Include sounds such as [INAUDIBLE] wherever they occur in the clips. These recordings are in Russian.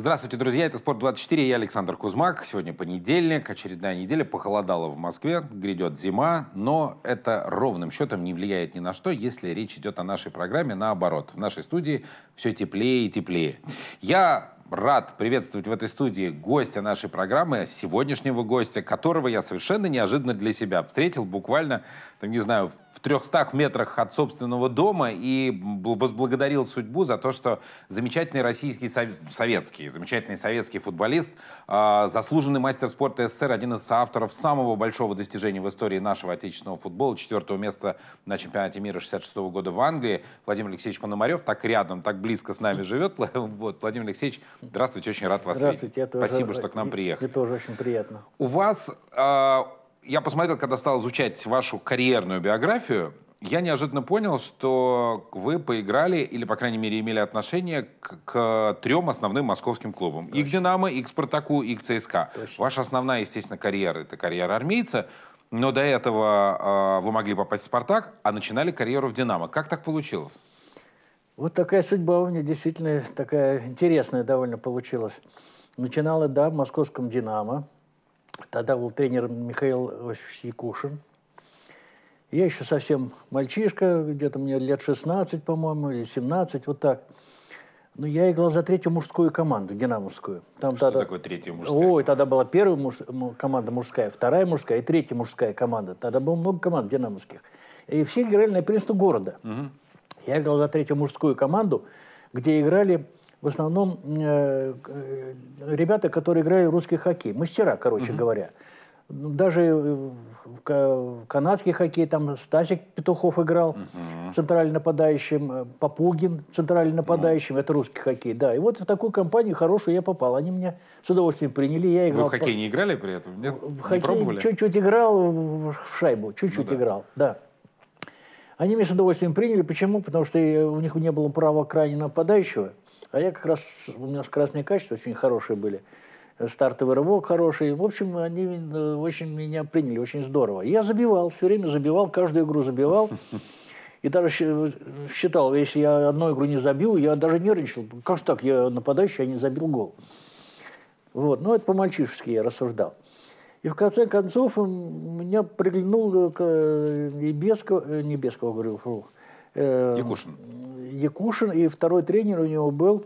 Здравствуйте, друзья. Это «Спорт-24». Я Александр Кузьмак. Сегодня понедельник. Очередная неделя. Похолодало в Москве. Грядет зима. Но это ровным счетом не влияет ни на что, если речь идет о нашей программе. Наоборот, в нашей студии все теплее и теплее. Я рад приветствовать в этой студии гостя нашей программы, сегодняшнего гостя, которого я совершенно неожиданно для себя встретил буквально там, не знаю, в 300 метрах от собственного дома и возблагодарил судьбу за то, что замечательный российский, советский, замечательный советский футболист, э, заслуженный мастер спорта СССР, один из авторов самого большого достижения в истории нашего отечественного футбола, четвертого места на чемпионате мира 66 -го года в Англии, Владимир Алексеевич Пономарев, так рядом, так близко с нами живет. [LAUGHS] Вот, Владимир Алексеевич, здравствуйте, очень рад вас здравствуйте, видеть. Здравствуйте. Спасибо, что к нам приехали. Мне тоже очень приятно. У вас... Э, я посмотрел, когда стал изучать вашу карьерную биографию, я неожиданно понял, что вы поиграли, или, по крайней мере, имели отношение к, к трем основным московским клубам. Точно. И к «Динамо», и к «Спартаку», и к «ЦСКА». Точно. Ваша основная, естественно, карьера — это карьера армейца. Но до этого э, вы могли попасть в «Спартак», а начинали карьеру в «Динамо». Как так получилось? Вот такая судьба у меня действительно такая интересная довольно получилась. Начинала, да, в московском «Динамо». Тогда был тренер Михаил Якушин. Я еще совсем мальчишка, где-то мне лет 16, по-моему, или 17, вот так. Но я играл за третью мужскую команду, динамовскую. Там Что тогда... такое третья мужская? Ой, тогда была первая муж... команда мужская, вторая мужская и третья мужская команда. Тогда было много команд динамовских. И все играли на первенство города. Угу. Я играл за третью мужскую команду, где играли в основном э, э ребята, которые играли в русский хоккей, мастера, короче mm-hmm. говоря. Даже э, канадский хоккей, там Стасик Петухов играл uh-huh. центральным нападающим, э, Попугин центральным нападающим, uh это русский хоккей, да. И вот в такую компанию хорошую я попал, они меня с удовольствием приняли, я играл. Вы в хоккей не играли при этом? Нет? В не хоккей пробовали? чуть-чуть играл в шайбу, чуть-чуть ну, да. играл, да. Они меня с удовольствием приняли, почему? Потому что у них не было права крайне нападающего. А я как раз, у меня скоростные качества очень хорошие были, стартовый рывок хороший. В общем, они э, очень меня приняли, очень здорово. я забивал, все время забивал, каждую игру забивал. И даже э, считал, если я одну игру не забил, я даже нервничал. Как же так, я нападающий, я не забил гол. Вот. но ну, это по-мальчишески я рассуждал. И в конце концов меня приглянул и э, Бесков, не Бесков, говорю, фу, Э, Якушин. Якушин, и второй тренер у него был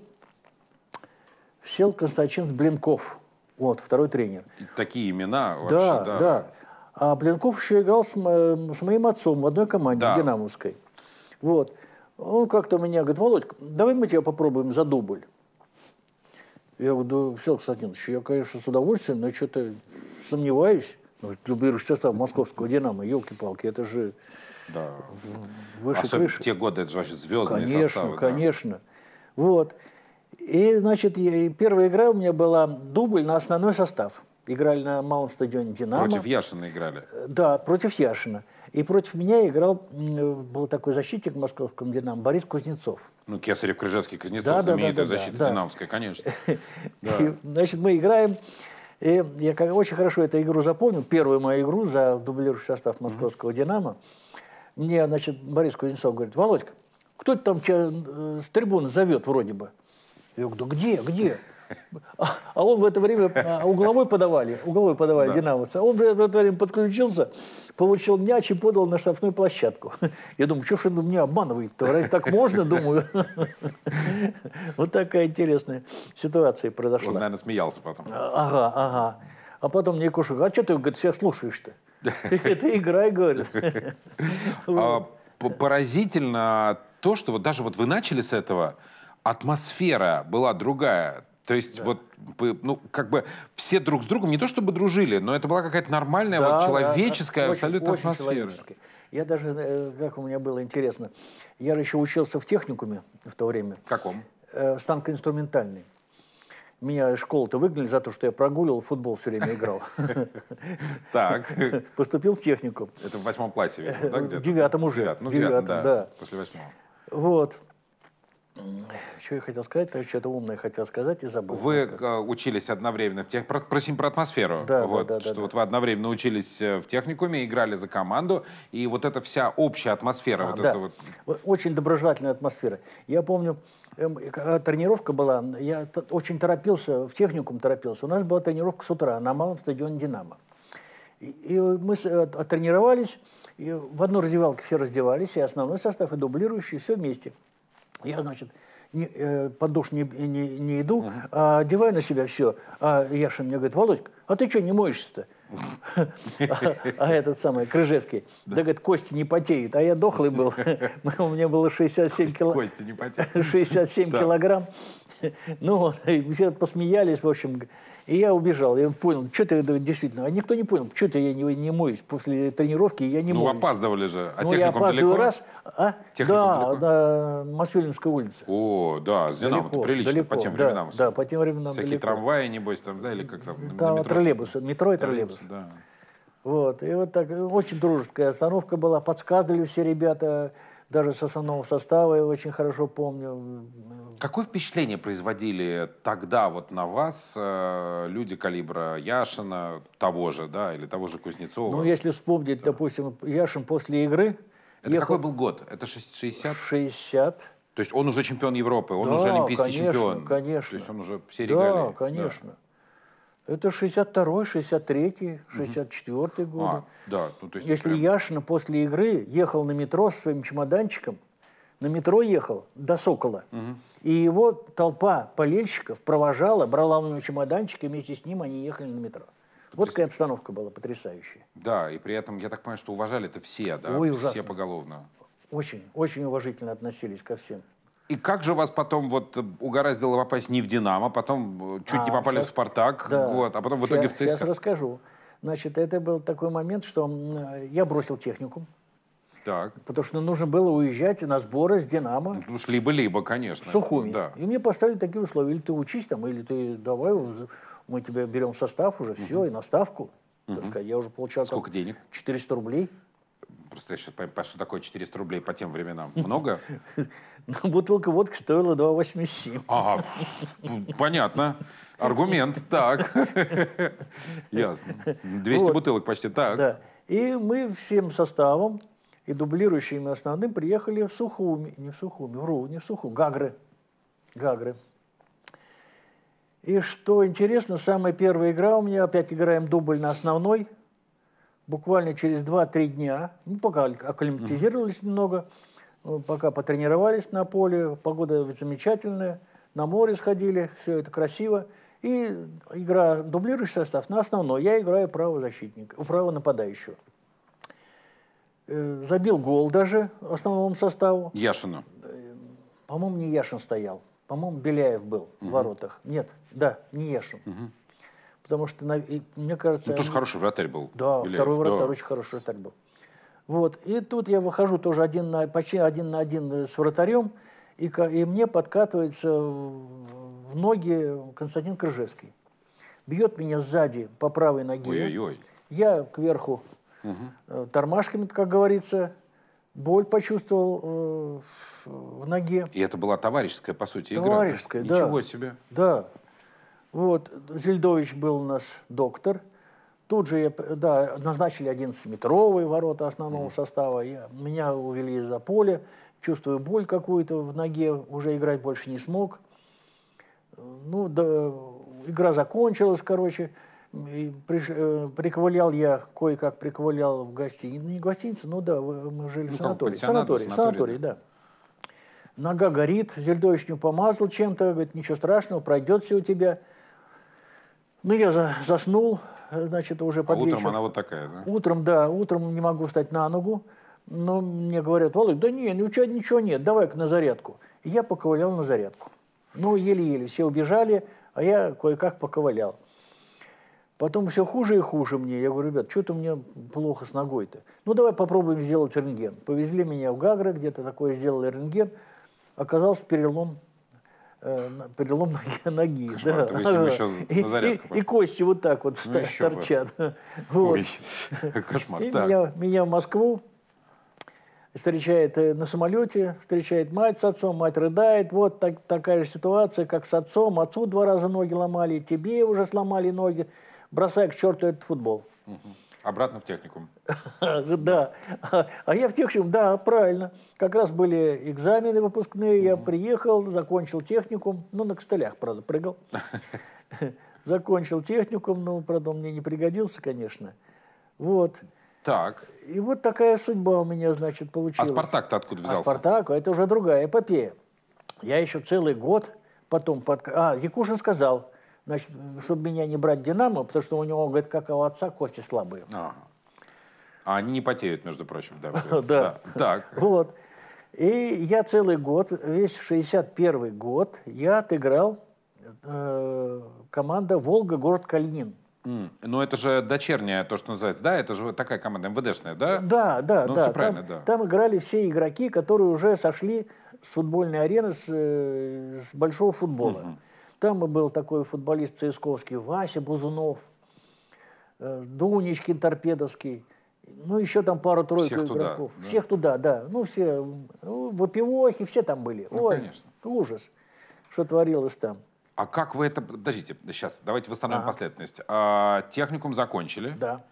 Сел Константин Блинков. Вот, второй тренер. такие имена вообще, да. Да, да. А Блинков еще играл с, с моим отцом в одной команде, да. динамовской. Вот. Он как-то меня говорит, Володька, давай мы тебя попробуем за дубль. Я говорю, да, все, Константинович, я, конечно, с удовольствием, но что-то сомневаюсь. Ну, любишь состав московского «Динамо», елки-палки, это же да. Выше Особенно крыши. в те годы, это же вообще звездные конечно, составы. Конечно, конечно. Да. Вот. И, значит, первая игра у меня была дубль на основной состав. Играли на малом стадионе «Динамо». Против Яшина играли? Да, против Яшина. И против меня играл, был такой защитник в московском «Динамо» Борис Кузнецов. Ну, Кесарев, Крыжевский, Кузнецов, да, знаменитая да, да, да, защита да, «Динамовская», конечно. [LAUGHS] значит, мы играем. И я очень хорошо эту игру запомнил, первую мою игру за дублирующий состав московского «Динамо» мне, значит, Борис Кузнецов говорит, Володька, кто-то там тебя э, с трибуны зовет вроде бы. Я говорю, да где, где? А, а он в это время а, угловой подавали, угловой подавали да. динамовцы. А он в это время подключился, получил мяч и подал на штрафную площадку. Я думаю, что ж он меня обманывает-то? так можно, думаю? Вот такая интересная ситуация произошла. Он, наверное, смеялся потом. А, ага, ага. А потом мне Кушек, а что ты, говорит, всех слушаешь-то? [LAUGHS] Это играй, говорит. [LAUGHS] А поразительно то, что вот даже вот вы начали с этого, атмосфера была другая. То есть да. вот, ну, как бы все друг с другом не то чтобы дружили, но это была какая-то нормальная, да, вот человеческая, да, абсолютно очень, атмосфера. Очень человеческая. Я даже, э, как у меня было интересно, я еще учился в техникуме в то время. В каком? Э, станкоинструментальный. Меня из школы-то выгнали за то, что я прогуливал, футбол все время играл. [LAUGHS] Так. [LAUGHS] Поступил в техникум. Это в восьмом классе, видимо, да? В девятом уже. Ну, девятом, да. После восьмого. Вот. Что я хотел сказать, то что-то умное хотел сказать и забыл. Вы э, учились одновременно в тех... Про, про, про атмосферу. Да, вот, да, да, что да, вот да. вы одновременно учились э, в техникуме, играли за команду, и вот эта вся общая атмосфера. А, вот да. это вот... Очень доброжелательная атмосфера. Я помню, Эм, тренировка была, я очень торопился, в техникум торопился. У нас была тренировка с утра на малом стадионе «Динамо». И, и мы э, тренировались, и в одну раздевалку все раздевались, и основной состав, и дублирующий, все вместе. Я, значит, не, э, под душ не, не, не иду, uh-huh. а одеваю на себя все. А Яша мне говорит, Володька, а ты что не моешься-то? [LAUGHS] а этот самый, Крыжевский. Да, говорит, кости не потеют. А я дохлый был. [LAUGHS] У ну, меня было 67 килограмм. Кости не 67 [LAUGHS] килограмм. Ну, все посмеялись, в общем, и я убежал, я понял, что ты действительно, а никто не понял, что-то я не, не моюсь после тренировки, я не ну, моюсь. Ну опаздывали же, а ну, техникум я далеко? раз, а? да, далеко? на Мосфильмской улице. О, да, с Динамо, далеко, прилично, далеко, по тем временам. Да, да, по тем временам Всякие далеко. трамваи, небось, там, да, или как там? Там метро. троллейбусы, метро и троллейбус. троллейбус да. Вот, и вот так, очень дружеская остановка была, подсказывали все ребята, даже с основного состава я очень хорошо помню. Какое впечатление производили тогда вот на вас э, люди калибра Яшина, того же, да, или того же Кузнецова? Ну, если вспомнить, да. допустим, Яшин после игры... Это ехал... какой был год? Это 60? 60. То есть он уже чемпион Европы, он да, уже олимпийский конечно, чемпион. конечно. конечно. То есть он уже все регалии. Да, конечно. Да. Это 62-й, 63-й, 64-й годы. А, да, ну, то есть Если прям... Яшина после игры ехал на метро с своим чемоданчиком, на метро ехал до Сокола, угу. и его толпа болельщиков провожала, брала у него чемоданчик, и вместе с ним они ехали на метро. Вот такая обстановка была потрясающая. Да, и при этом, я так понимаю, что уважали это все, да? Ой, Все поголовно. Очень, очень уважительно относились ко всем. И как же вас потом вот э, угораздило попасть не в «Динамо», потом э, чуть а, не попали сейчас, в «Спартак», да. вот, а потом в сейчас, итоге в «ЦСКА». Сейчас расскажу. Значит, это был такой момент, что э, я бросил технику. Так. Потому что нужно было уезжать на сборы с «Динамо». Ну, либо-либо, конечно. В Сухуми. Да. И мне поставили такие условия. Или ты учись там, или ты давай, мы тебе берем состав уже, угу. все, и на ставку. Угу. Так сказать, я уже получал... Сколько там, денег? 400 рублей. Просто я сейчас понимаю, что такое 400 рублей по тем временам. Много? [LAUGHS] Но [LAUGHS] бутылка водки стоила 2,87. Ага, понятно. Аргумент, так. [LAUGHS] Ясно. 200 вот. бутылок почти, так. Да. И мы всем составом и дублирующими основным приехали в Сухуми, не в Сухуми, вру, не в суху, Гагры. Гагры. И что интересно, самая первая игра у меня, опять играем дубль на основной, буквально через 2-3 дня, ну, пока акклиматизировались mm-hmm. немного, Э, пока потренировались на поле, погода замечательная, на море сходили, все это красиво. И игра дублирующий состав на основной. Я играю правого защитника, у правого нападающего. Э, забил гол даже основному составу. Яшину. Э, по-моему, не Яшин стоял. По-моему, Беляев был угу. в воротах. Нет, да, не Яшин. Угу. Потому что, мне кажется... Ну, тоже они... хороший вратарь был. Да, Беляев. второй вратарь, да. очень хороший вратарь был. Вот. И тут я выхожу тоже один на, почти один на один э, с вратарем, и, и мне подкатывается в ноги Константин Крыжевский. Бьет меня сзади по правой ноге. Ой-ой-ой. Я кверху угу. тормашками, как говорится, боль почувствовал э, в ноге. И это была товарищеская, по сути, игра. Товарищеская, да. Ничего себе. Да. Вот, Зельдович был у нас доктор – Тут же да, назначили 11-метровые ворота основного mm состава. Я, меня увели из-за поля. Чувствую боль какую-то в ноге. Уже играть больше не смог. Ну, да, игра закончилась, короче. приш, э, приковылял я, кое-как приковылял в гостиницу. Не гостиницу, ну да, мы жили ну, в санатории. Санаторий, санаторий, санаторий, да. да. Нога горит, Зельдович мне помазал чем-то, говорит, ничего страшного, пройдет все у тебя. Ну, я за, заснул, значит, уже а под а вечер. утром она вот такая, да? Утром, да, утром не могу встать на ногу. Но мне говорят, Володь, да не, у ну тебя ничего нет, давай-ка на зарядку. И я поковылял на зарядку. Ну, еле-еле, все убежали, а я кое-как поковылял. Потом все хуже и хуже мне. Я говорю, ребят, что-то мне плохо с ногой-то. Ну, давай попробуем сделать рентген. Повезли меня в Гагры, где-то такое сделал рентген. Оказался перелом Э, перелом [LAUGHS] ноги. Кошмар, да. если мы еще и, на и, и кости вот так вот ну, торчат. [LAUGHS] Вот. [LAUGHS] кошмар. И Меня, меня в Москву встречает э, на самолете, встречает мать с отцом, мать рыдает. Вот так, такая же ситуация, как с отцом. Отцу два раза ноги ломали, тебе уже сломали ноги. Бросай к черту этот футбол. Угу. Обратно в техникум. [LAUGHS] Да. А я в техникум, да, правильно. Как раз были экзамены выпускные, я приехал, закончил техникум. Ну, на костылях, правда, прыгал. [LAUGHS] Закончил техникум, но, ну, правда, мне не пригодился, конечно. Вот. Так. И вот такая судьба у меня, значит, получилась. А «Спартак»-то откуда а взялся? А «Спартак» — это уже другая эпопея. Я еще целый год потом... Под... А, Якушин сказал, Значит, чтобы меня не брать «Динамо», потому что у него, говорит, как у отца, кости слабые. Ага. А они не потеют, между прочим, да. [LAUGHS] Да. Так. Вот. И я целый год, весь 61 год, я отыграл э, команда «Волга», город Калинин. Mm. Ну, это же дочерняя, то, что называется, да? Это же такая команда МВДшная, да? Да, да, ну, да. Все правильно, там, да. Там играли все игроки, которые уже сошли с футбольной арены, с, э, с большого футбола. Mm-hmm. Там и был такой футболист Цисковский, Вася Бузунов, э, Дунечкин Торпедовский, ну, еще там пару-тройку Всех игроков. Туда, да? Всех туда, да. Ну, все, ну, вопивохи, все там были. Ну, Ой, конечно. Ужас, что творилось там. А как вы это... Подождите, сейчас, давайте восстановим ага. последовательность. А, техникум закончили. Да.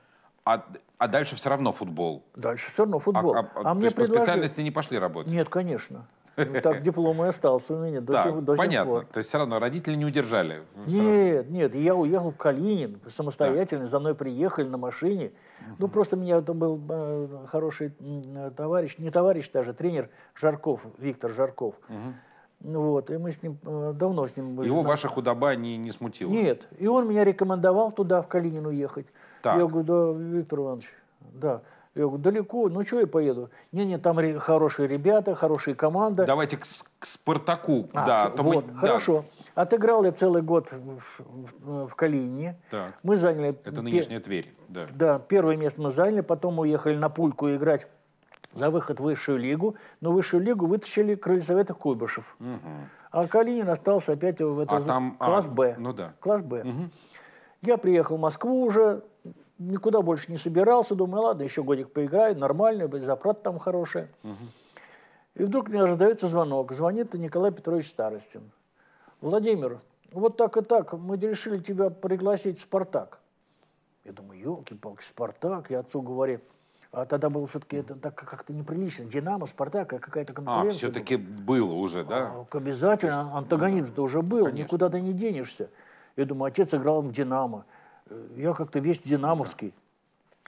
А, а дальше все равно футбол? Дальше все равно футбол. А, а, а то мне есть предложили... по специальности не пошли работать? Нет, конечно. Ну, так диплом и остался у меня до, да, сих, до понятно. сих пор. То есть все равно родители не удержали? Нет, нет, я уехал в Калинин самостоятельно, да. за мной приехали на машине. Угу. Ну, просто меня там был э, хороший э, товарищ, не товарищ даже, тренер Жарков, Виктор Жарков. Угу. Вот, и мы с ним э, давно с ним были. Его знакомы. ваша худоба не, не смутила? Нет. И он меня рекомендовал туда, в Калинин уехать. Так. Я говорю, да, Виктор Иванович, да. Я говорю, далеко, ну что я поеду? Не-не, там хорошие ребята, хорошая команда. Давайте к, к «Спартаку». А, да, вот, мы, хорошо. Да. Отыграл я целый год в, в Калинине. Мы заняли... Это нынешняя Тверь. Да. да, первое место мы заняли, потом уехали на Пульку играть за выход в высшую лигу, но высшую лигу вытащили Крыльсоветов Куйбышев. Угу. А Калинин остался опять в этом а там, а, класс Б. ну да. Класс Б. Угу. Я приехал в Москву уже, никуда больше не собирался, думаю, ну ладно, еще годик поиграю, нормально, зарплата там хорошая. И вдруг мне раздается звонок. Звонит Николай Петрович Старостин. Владимир, вот так и так, мы решили тебя пригласить в «Спартак». Я думаю, елки-палки, «Спартак», я отцу говорю, а тогда было все-таки это так как-то неприлично. Динамо, Спартак, а какая-то а, конкуренция. А, все-таки было уже, да? А, ну, обязательно, антагонизм-то уже был, никуда ты не денешься. Я думаю, отец играл в Динамо я как-то весь динамовский.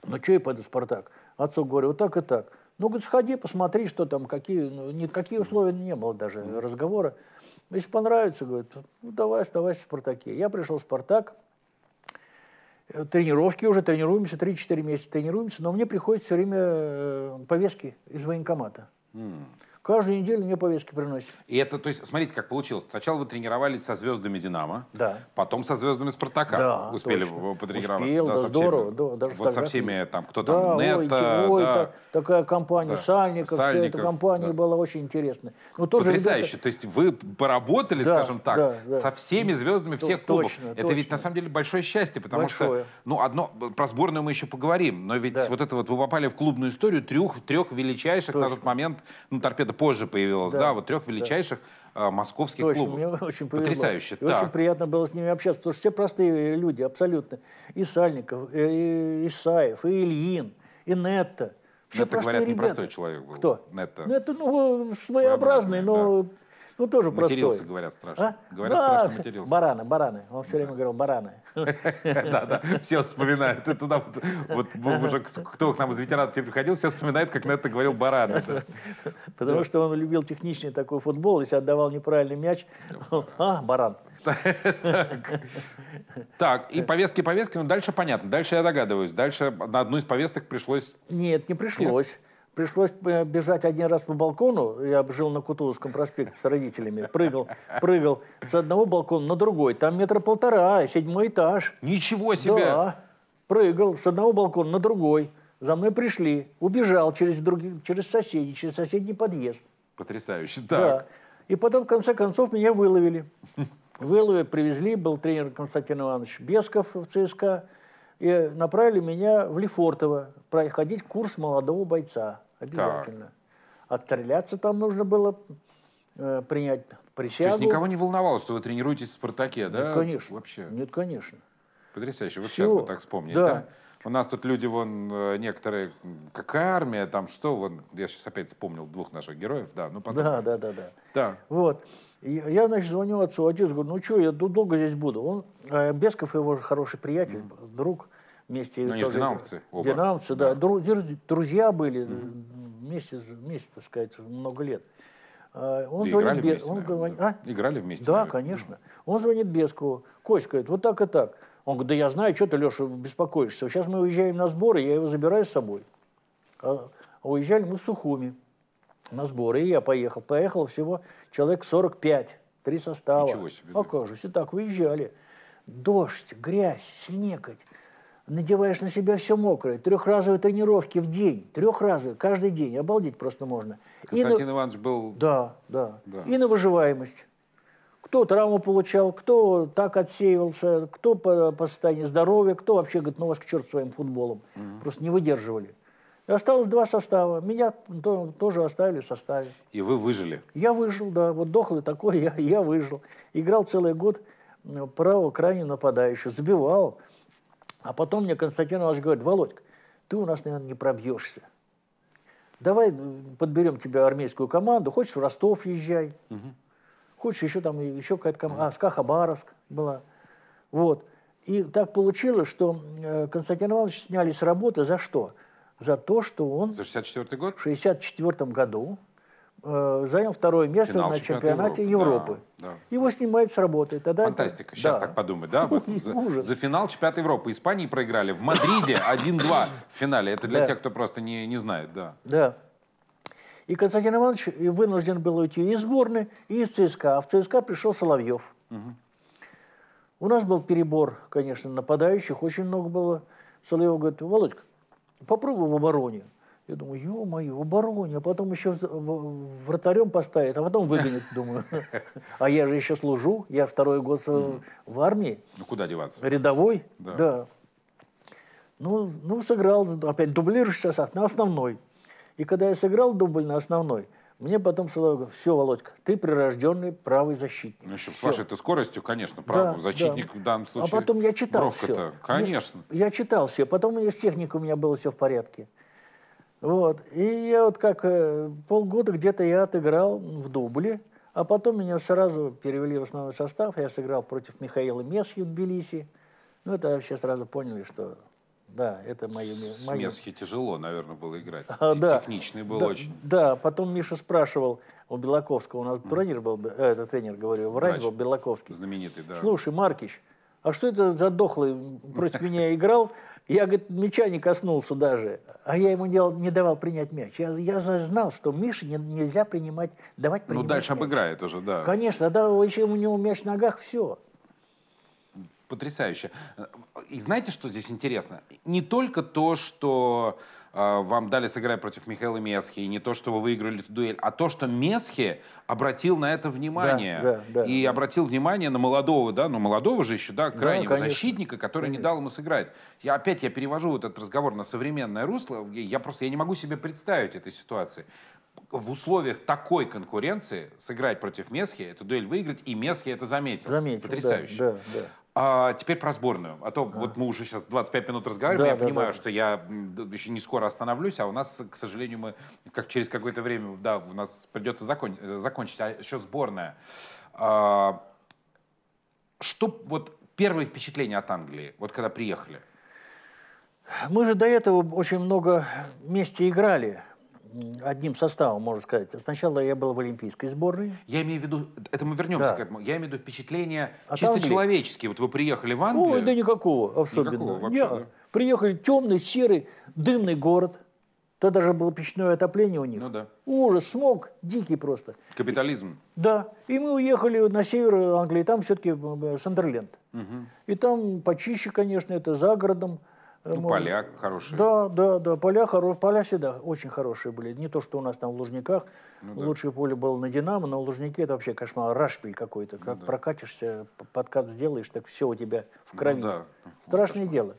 Ну, что я пойду в «Спартак»? Отцу говорю, вот так и так. Ну, говорит, сходи, посмотри, что там, какие, ну, никакие условия не было даже разговора. Если понравится, говорит, ну, давай оставайся в «Спартаке». Я пришел в «Спартак», э, тренировки уже, тренируемся, 3-4 месяца тренируемся, но мне приходят все время э, повестки из военкомата. Mm. Каждую неделю мне повестки приносят. И это, то есть, смотрите, как получилось. Сначала вы тренировались со звездами «Динамо», да. потом со звездами «Спартака» да, успели точно. потренироваться. Успел, да, со здорово. Всеми, да, даже вот со всеми, там, кто там, да, Ой, да. Та, такая компания да. Сальников, Сальников, вся эта компания да. была очень интересная. Но тоже Потрясающе. Ребята... То есть вы поработали, да, скажем так, да, да. со всеми звездами всех точно, клубов. Точно. Это ведь, на самом деле, большое счастье, потому большое. что, ну, одно, про сборную мы еще поговорим, но ведь да. вот это вот, вы попали в клубную историю трех, трех величайших точно. на тот момент, ну, торпедо позже появилось да, да вот трех величайших да. московских Точно, клубов. Мне очень повезло. Потрясающе. И очень приятно было с ними общаться, потому что все простые люди, абсолютно. И Сальников, э, и Исаев, и Ильин, и Нетто. Все Нетто, говорят, ребята. непростой человек был. Кто? Нетто. Нетто, ну, ну, своеобразный, своеобразный но... Да ну, тоже простой. Матерился, говорят, страшно. А? Говорят, да, страшно матерился. Бараны, бараны. Он все да. время говорил, бараны. [LAUGHS] Да, да, все вспоминают. туда вот уже кто к нам из ветеранов тебе приходил, все вспоминают, как на это говорил бараны. Потому что он любил техничный такой футбол, если отдавал неправильный мяч, а, баран. [LAUGHS] Так, и повестки, повестки, Ну дальше понятно. Дальше я догадываюсь. Дальше на одну из повесток пришлось... Нет, не пришлось. Пришлось бежать один раз по балкону. Я жил на Кутузовском проспекте с родителями. Прыгал, прыгал с одного балкона на другой. Там метра полтора, седьмой этаж. Ничего себе! Да. Прыгал с одного балкона на другой. За мной пришли. Убежал через, других, через соседей, через соседний подъезд. Потрясающе. Так. Да. И потом, в конце концов, меня выловили. Выловили, привезли. Был тренер Константин Иванович Бесков в ЦСКА. И направили меня в Лефортово проходить курс молодого бойца обязательно. Так. Отстреляться там нужно было, э, принять присягу. То есть никого не волновало, что вы тренируетесь в «Спартаке», да? Нет, конечно. Вообще? Нет, конечно. Потрясающе. Вот Все. сейчас бы так вспомнить, да. да? У нас тут люди, вон, э, некоторые, как армия, там что, вон, я сейчас опять вспомнил двух наших героев, да, ну потом. Да, да, да, да. Да. Вот. Я, значит, звоню отцу, отец говорит, ну что, я долго здесь буду. Он, э, Бесков его же хороший приятель, mm. друг, вместе. Но ну, они же динамовцы оба. Динамовцы, да. да. Друзья были mm-hmm. вместе, вместе, так сказать, много лет. А, он да звонит играли Бес... вместе, он говорит, да. а? Играли вместе. Да, наверное. конечно. Он звонит Бескову. Кость говорит, вот так и так. Он говорит, да я знаю, что ты, Леша, беспокоишься. Сейчас мы уезжаем на сборы, я его забираю с собой. А уезжали мы в Сухуми на сборы, и я поехал. Поехал всего человек 45, три состава. Ничего себе. А как так выезжали. Дождь, грязь, снегать надеваешь на себя все мокрое, трехразовые тренировки в день, трехразовые, каждый день, обалдеть просто можно. Константин и на... Иванович был... Да, да, да. И на выживаемость. Кто травму получал, кто так отсеивался, кто по, по состоянию здоровья, кто вообще говорит, ну вас к черту своим футболом. Угу. Просто не выдерживали. И осталось два состава. Меня то, тоже оставили в составе. И вы выжили? Я выжил, да. Вот дохлый такой, я, я выжил. Играл целый год ну, право крайне нападающий, забивал. А потом мне Константин Иванович говорит, Володька, ты у нас, наверное, не пробьешься. Давай э, подберем тебе армейскую команду. Хочешь в Ростов езжай. Угу. Хочешь еще там, еще какая-то команда. Угу. А, СКА Хабаровск была. Вот. И так получилось, что э, Константин Иванович сняли с работы за что? За то, что он... За 64 год? В 64 году э, занял второе место Финал на чемпионате, Европы. Европы. Да, да. Его снимают с работы. Тогда Фантастика, это... сейчас да. так подумай, да, [LAUGHS] За, Ужас. за финал чемпионата Европы Испании проиграли в Мадриде 1-2 [LAUGHS] в финале. Это для да. тех, кто просто не, не знает, да. Да. И Константин Иванович вынужден был уйти из сборной, и из ЦСКА. А в ЦСКА пришел Соловьев. Угу. У нас был перебор, конечно, нападающих, очень много было. Соловьев говорит, Володька, попробуй в обороне. Я думаю, ё-моё, обороне, а потом еще вратарем поставит, а потом выгонит, думаю. [LAUGHS] А я же еще служу, я второй год в армии. Ну куда деваться? Рядовой, да. Ну, ну, сыграл, опять дублируешь сейчас на основной. И когда я сыграл дубль на основной, мне потом Соловей говорит, все, Володька, ты прирожденный правый защитник. Ну, еще с вашей скоростью, конечно, правый да, защитник да. в данном случае. А потом я читал все. Конечно. Я, я читал все, потом с техникой у меня было все в порядке. Вот. И я вот как э, полгода где-то я отыграл в дубле, а потом меня сразу перевели в основной состав. Я сыграл против Михаила Месхи в Тбилиси. Ну, это вообще сразу поняли, что да, это мое... С мое... Месхи тяжело, наверное, было играть. А, да. Техничный был да, очень. Да, потом Миша спрашивал у Белаковского, у нас mm. тренер был, э, это тренер, говорю, врач, врач был Белаковский. Знаменитый, да. Слушай, Маркич, а что это за дохлый против меня играл? Я, говорит, мяча не коснулся даже. А я ему делал, не давал принять мяч. Я, я знал, что Мише не, нельзя принимать, давать ну, принимать Ну, дальше мяч. обыграет уже, да. Конечно, да, вообще у него мяч в ногах, все. Потрясающе. И знаете, что здесь интересно? Не только то, что а, вам дали сыграть против Михаила Месхи, и не то, что вы выиграли эту дуэль, а то, что Месхи обратил на это внимание. Да, да, да, и да. обратил внимание на молодого, да, ну молодого же еще, да, крайнего да, защитника, который конечно. не дал ему сыграть. Я опять я перевожу вот этот разговор на современное русло, я просто я не могу себе представить этой ситуации в условиях такой конкуренции сыграть против Месхи, эту дуэль выиграть, и Месхи это заметил. Заметил, Потрясающе. Да, да, да. А теперь про сборную. А то а. вот мы уже сейчас 25 минут разговариваем, да, я да, понимаю, да. что я еще не скоро остановлюсь, а у нас, к сожалению, мы как через какое-то время, да, у нас придется закон, э, закончить. А еще сборная. А, что вот первые впечатления от Англии, вот когда приехали? Мы же до этого очень много вместе играли одним составом, можно сказать. Сначала я был в олимпийской сборной. Я имею в виду, это мы вернемся да. к этому, я имею в виду впечатления От а чисто Англии. человеческие. Вот вы приехали в Англию. Ой, да никакого особенного. Никакого вообще, я, да? Приехали темный, серый, дымный город. То даже было печное отопление у них. Ну да. Ужас, смог дикий просто. Капитализм. И, да. И мы уехали на север Англии, там все-таки э, Сандерленд. Угу. И там почище, конечно, это за городом. Э, ну, может... поля хорошие. Да, да, да. Поля, хоро... поля всегда очень хорошие были. Не то, что у нас там в Лужниках. Ну, да. Лучшее поле было на «Динамо», но в Лужнике это вообще кошмар, рашпиль какой-то. Как ну, да. прокатишься, подкат сделаешь, так все у тебя в ну крови. Ну, да. Страшное ну, дело.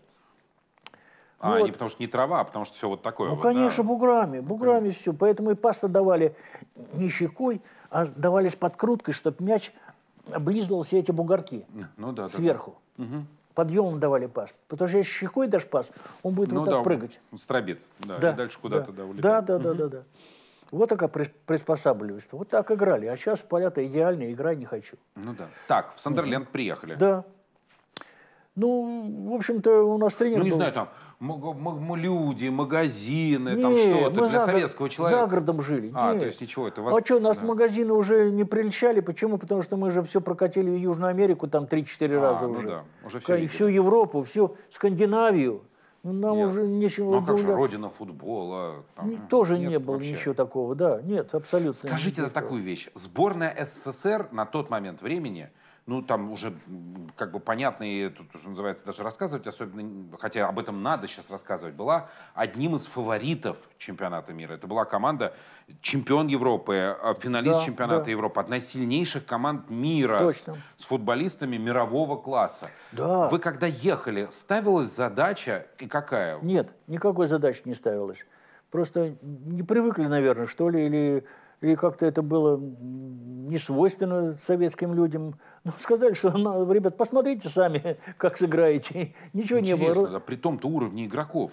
А, вот. не потому что не трава, а потому что все вот такое. Ну, вот, конечно, да. буграми, ну, буграми все. Поэтому и паста давали не щекой, а давались подкруткой, чтобы мяч облизывал все эти бугорки ну, да, сверху. Да, да подъемом давали пас. Потому что если щекой дашь пас, он будет ну, вот так прыгать. Он стробит, да, да и дальше куда-то да. да, улетит. Да, да, угу. да, да, да. Вот такая приспосабливость. Вот так играли. А сейчас, понятно, идеальная игра не хочу. Ну да. Так, в Сандерленд приехали. Да. Ну, в общем-то, у нас тренер Ну, не был... знаю, там, люди, магазины, не, там что-то. Для советского человека. за городом жили. А, Нет. то есть ничего, это а вас... А что, нас да. магазины уже не прельщали? Почему? Потому что мы же все прокатили в Южную Америку там 3-4 а, раза ну уже. Да. уже все И всю Европу, всю Скандинавию. Ну, нам нет. уже нечего Ну а как же родина футбола? Там, тоже нет, не было вообще. ничего такого, да. Нет, абсолютно. Скажите такую вещь. Сборная СССР на тот момент времени – ну, там уже как бы понятно, и тут уже называется даже рассказывать, особенно, хотя об этом надо сейчас рассказывать, была одним из фаворитов чемпионата мира. Это была команда чемпион Европы, э, финалист да, чемпионата да. Европы, одна из сильнейших команд мира с, с футболистами мирового класса. Да. Вы когда ехали, ставилась задача и какая? Нет, никакой задачи не ставилась. Просто не привыкли, наверное, что ли, или и как-то это было не свойственно советским людям. Ну, сказали, что, ну, ребят, посмотрите сами, [LAUGHS] как сыграете. Ничего Интересно, не было. Да, при том-то уровне игроков.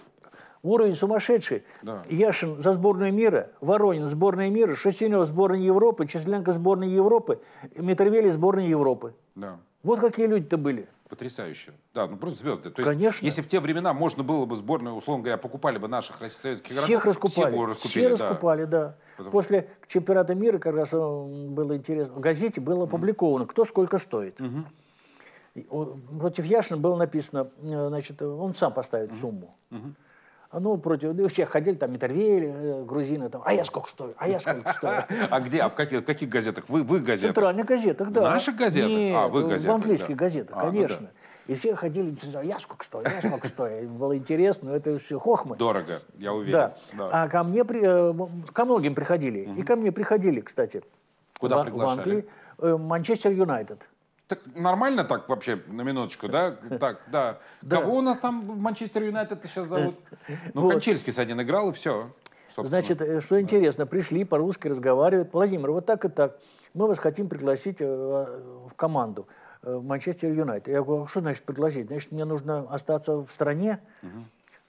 Уровень сумасшедший. Да. Яшин за сборную мира, Воронин сборная мира, Шестинев сборная Европы, Численко сборная Европы, Митровели сборная Европы. Да. Вот какие люди-то были потрясающе. Да, ну просто звезды. То Конечно. Есть, если в те времена можно было бы сборную, условно говоря, покупали бы наших советских игроков, всех раскупали, все раскупили. Все раскупали, да. да. Потому... После чемпионата мира, как раз э, было интересно, в газете было опубликовано, mm кто сколько стоит. Mm-hmm. Против Яшин было написано, э, значит, э, он сам поставит mm-hmm. сумму. Mm-hmm. А, ну, против, ну, все ходили, там, Метервейли, э, грузины, там, а я сколько стою, а я сколько стою. [LAUGHS] А где, а в каких, каких газетах? Вы, вы газетах? В центральных газетах, да. В наших газетах? Нет, а, вы газетах, в английских да. газетах, конечно. А, ну, да. И все ходили, «А я сколько стою, а я сколько стою. Им было интересно, это все хохмы. Дорого, я уверен. Да. да. А ко мне, э, ко многим приходили. Угу. И ко мне приходили, кстати. Куда в, приглашали? В Англии. Э, Манчестер Юнайтед. Так нормально так вообще, на минуточку, да? Так, [LAUGHS] да. Кого у нас там в Манчестер Юнайтед сейчас зовут? Ну, Кончельский с один играл, и все. Значит, э, что интересно, пришли, по-русски разговаривают. Владимир, вот так и так. Мы вас хотим пригласить э, в команду э, в Манчестер Юнайтед. Я говорю, «А что значит пригласить? Значит, мне нужно остаться в стране? Угу.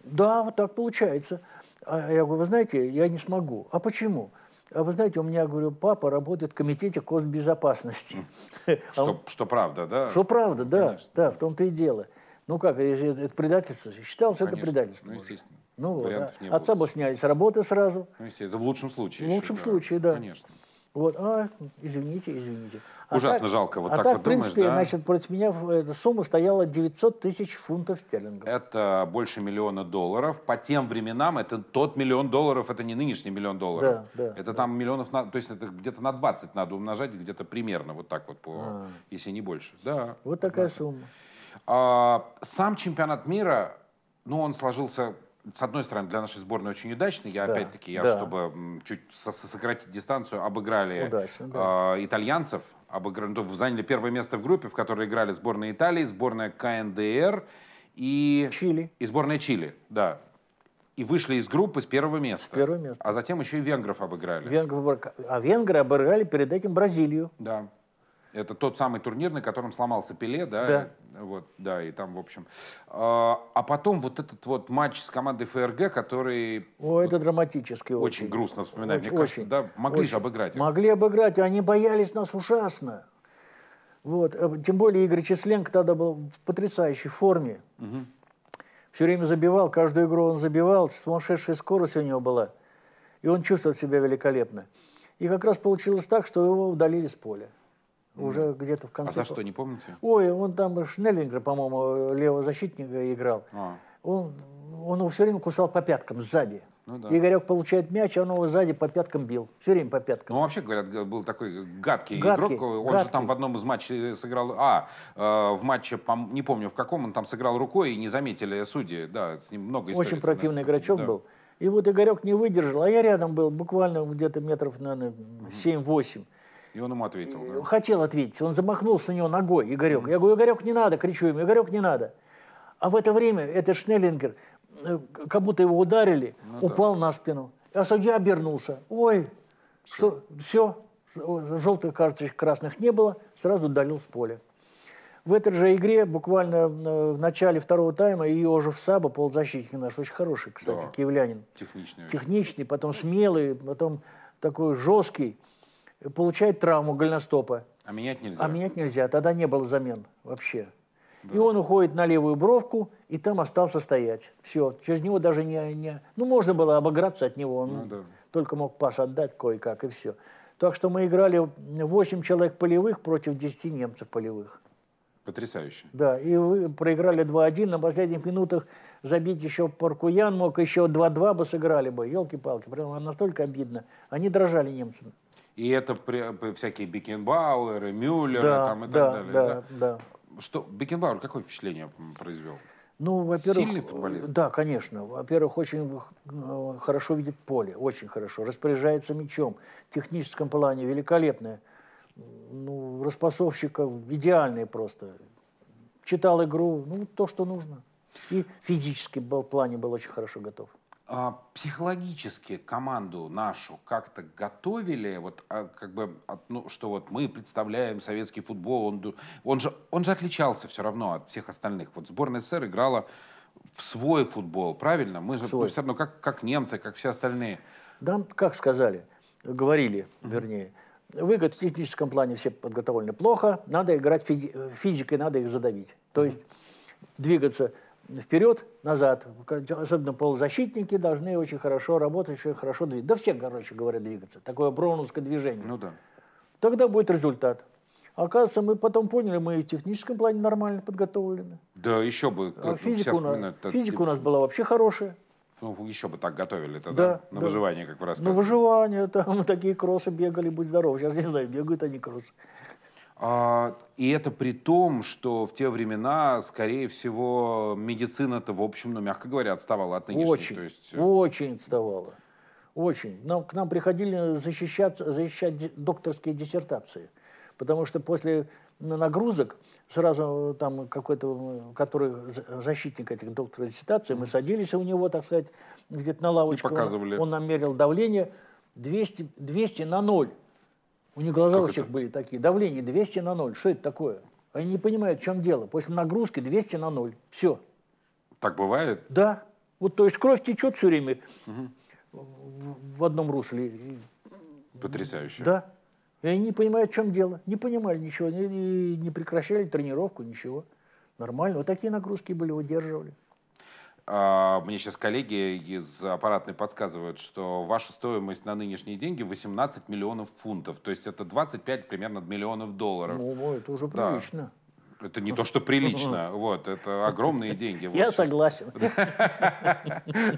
Да, вот так получается. А я говорю, вы знаете, я не смогу. А почему? А вы знаете, у меня, говорю, папа работает в комитете госбезопасности. Что, а он... что правда, да? Что правда, да. Конечно. Да, в том-то и дело. Ну как, это предательство Считалось конечно. это предательством? Ну, естественно. Ну, Вариантов да. не было. Отца бы сняли с работы сразу. Ну, естественно, это в лучшем случае. В лучшем еще, случае, да. да. Конечно. Вот, а, извините, извините. А Ужасно так, жалко, вот а так, так вот в принципе, думаешь, да? значит, против меня эта сумма стояла 900 тысяч фунтов стерлингов. Это больше миллиона долларов. По тем временам это тот миллион долларов, это не нынешний миллион долларов. Да, да, это да. там миллионов, на, то есть это где-то на 20 надо умножать, где-то примерно вот так вот, по, а. если не больше. Да. Вот такая да. сумма. А, сам чемпионат мира, ну, он сложился с одной стороны, для нашей сборной очень удачно. Я да, опять-таки, я, да. чтобы чуть сократить дистанцию, обыграли удачно, да. э, итальянцев, обыграли, ну, заняли первое место в группе, в которой играли сборная Италии, сборная КНДР и... Чили. И сборная Чили, да. И вышли из группы с первого места. С первого места. А затем еще и венгров обыграли. Венгров, а венгры обыграли перед этим Бразилию. Да. Это тот самый турнир, на котором сломался Пеле, да? Да. Вот, да, и там, в общем. А, а потом вот этот вот матч с командой ФРГ, который... О, это драматический. Очень, очень грустно вспоминать, очень, мне кажется, очень, да? Могли же обыграть. Могли обыграть, они боялись нас ужасно. Вот. Э, тем более Игорь Численко тогда был в потрясающей форме. Угу. Все время забивал, каждую игру он забивал, сумасшедшая скорость у него была. И он чувствовал себя великолепно. И как раз получилось так, что его удалили с поля уже да. где-то в а конце. А за что, не помните? Ой, он там Шнеллингера, по-моему, левого защитника играл. А. Он, он его все время кусал по пяткам сзади. Ну, да. Игорек получает мяч, а он его сзади по пяткам бил. Все время по пяткам. Ну, вообще, говорят, был такой гадкий, гадкий игрок. Он гадкий. же там в одном из матчей сыграл... А, э, в матче, не помню в каком, он там сыграл рукой, и не заметили судьи. Да, с ним много историй. Очень противный наверное. игрочок да. был. И вот Игорек не выдержал, а я рядом был, буквально где-то метров, наверное, 7-8. И он ему ответил, да? Хотел ответить. Он замахнулся на него ногой, Игорек. Mm -hmm. Я говорю, Игорек, не надо, кричу ему, Игорек, не надо. А в это время этот Шнеллингер, э, как будто его ударили, ну, упал да. на спину. А судья обернулся. Ой, все. что, все, желтых карточек, красных не было, сразу удалил с поля. В этой же игре, буквально э, в начале второго тайма, ее уже в Саба, полузащитник наш, очень хороший, кстати, да. киевлянин. Техничный. Техничный, очень. потом смелый, потом такой жесткий получает травму голеностопа. А менять нельзя? А менять нельзя, тогда не было замен вообще. Да. И он уходит на левую бровку, и там остался стоять. Все, через него даже не... не... Ну, можно было обыграться от него, он ну, да. только мог пас отдать кое-как, и все. Так что мы играли 8 человек полевых против 10 немцев полевых. Потрясающе. Да, и вы проиграли 2-1, на последних минутах забить еще Паркуян мог, еще 2-2 бы сыграли бы, елки-палки, прямо настолько обидно. Они дрожали немцам. И это при, всякие Бекенбауэры, Мюллеры да, там, и да, так далее. Да, да? Да. Что, Бекенбауэр какое впечатление произвел? Ну, во-первых, Сильный футболист? Э, да, конечно. Во-первых, очень э, хорошо видит поле, очень хорошо. Распоряжается мячом. В техническом плане великолепное. Ну, распасовщик э, идеальный просто. Читал игру, ну, то, что нужно. И физически в плане был очень хорошо готов. А, психологически команду нашу как-то готовили, вот а, как бы, а, ну, что вот мы представляем советский футбол, он, он, же, он же отличался все равно от всех остальных. Вот сборная СССР играла в свой футбол, правильно? Мы же ну, все равно как, как немцы, как все остальные. Да, ну, как сказали, говорили, вернее, вы, говорит, в техническом плане все подготовлены плохо, надо играть э, физикой, надо их задавить. То есть двигаться вперед-назад. Особенно полузащитники должны очень хорошо работать, очень хорошо двигаться. Да все, короче говоря, двигаться. Такое броуновское движение. Ну да. Тогда будет результат. Оказывается, мы потом поняли, мы и в техническом плане нормально подготовлены. Да, еще бы. А физика, у нас, физика у нас была вообще хорошая. Ну, еще бы так готовили тогда, да, на да. выживание, как вы рассказывали. На выживание, там мы [LAUGHS] такие кроссы бегали, будь здоров. Сейчас не знаю, бегают они кроссы. А, и это при том, что в те времена, скорее всего, медицина-то, в общем, ну, мягко говоря, отставала от нынешней. Очень, То есть... Э, очень отставала. Очень. Нам, к нам приходили защищаться, защищать докторские диссертации. Потому что после ну, нагрузок, сразу э, там какой-то, э, который защитник этих докторов диссертации, мы садились у него, так сказать, где-то на лавочку. И показывали. Он, он нам мерил давление 200, 200 на ноль. У них глаза как у всех это? были такие. Давление 200 на 0. Что это такое? Они не понимают, в чем дело. После нагрузки 200 на 0. Все. Так бывает? Да. Вот то есть кровь течет все время угу. в одном русле. Потрясающе. Да. И они не понимают, в чем дело. Не понимали ничего, и не прекращали тренировку, ничего. Нормально. Вот такие нагрузки были, выдерживали. А, мне сейчас коллеги из аппаратной подсказывают, что ваша стоимость на нынешние деньги 18 миллионов фунтов. То есть это 25 примерно миллионов долларов. Ну, это уже прилично. Да. Это не то, что прилично. [LAUGHS] Вот, это огромные деньги. Вот я согласен.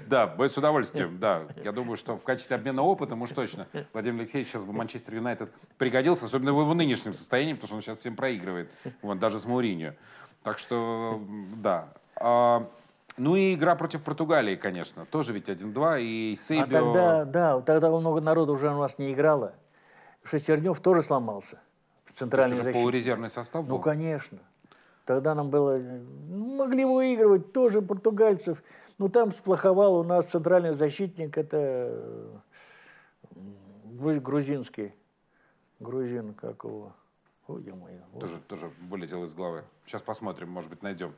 [LAUGHS] Да, с удовольствием, да. Я думаю, что в качестве обмена опытом уж точно Владимир Алексеевич сейчас бы Манчестер Юнайтед пригодился, особенно в его нынешнем состоянии, потому что он сейчас всем проигрывает. Вот, даже с Мауриньо. Так что, да. А, ну и игра против Португалии, конечно, тоже ведь 1-2, и Сейбио... А тогда, да, тогда много народу уже у нас не играло. Шестернев тоже сломался в центральной защите. полурезервный состав ну, был? Ну, конечно. Тогда нам было... Ну, могли выигрывать тоже португальцев. Но ну, там сплоховал у нас центральный защитник, это грузинский. Грузин, как его... Ой, ё-моё. Тоже, тоже вылетел из головы. Сейчас посмотрим, может быть, найдем.